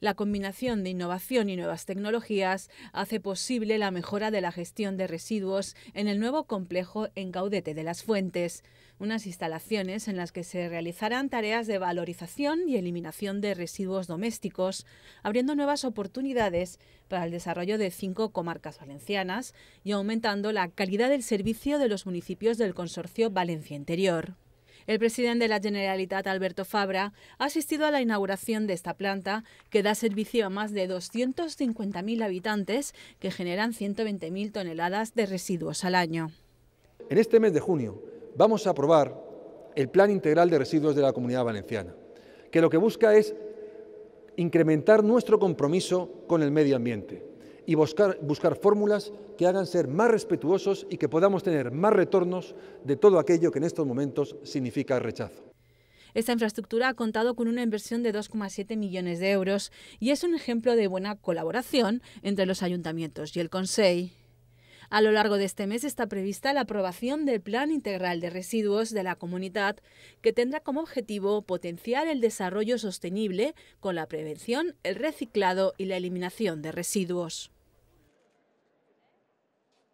La combinación de innovación y nuevas tecnologías hace posible la mejora de la gestión de residuos en el nuevo complejo en Gaudete de las Fuentes, unas instalaciones en las que se realizarán tareas de valorización y eliminación de residuos domésticos, abriendo nuevas oportunidades para el desarrollo de cinco comarcas valencianas y aumentando la calidad del servicio de los municipios del Consorcio Valencia Interior. El presidente de la Generalitat, Alberto Fabra, ha asistido a la inauguración de esta planta que da servicio a más de 250.000 habitantes que generan 120.000 toneladas de residuos al año. En este mes de junio vamos a aprobar el Plan Integral de Residuos de la Comunidad Valenciana, que lo que busca es incrementar nuestro compromiso con el medio ambiente, y buscar, fórmulas que hagan ser más respetuosos y que podamos tener más retornos de todo aquello que en estos momentos significa rechazo. Esta infraestructura ha contado con una inversión de 2,7 millones de euros y es un ejemplo de buena colaboración entre los ayuntamientos y el Consejo. A lo largo de este mes está prevista la aprobación del Plan Integral de Residuos de la Comunidad, que tendrá como objetivo potenciar el desarrollo sostenible con la prevención, el reciclado y la eliminación de residuos.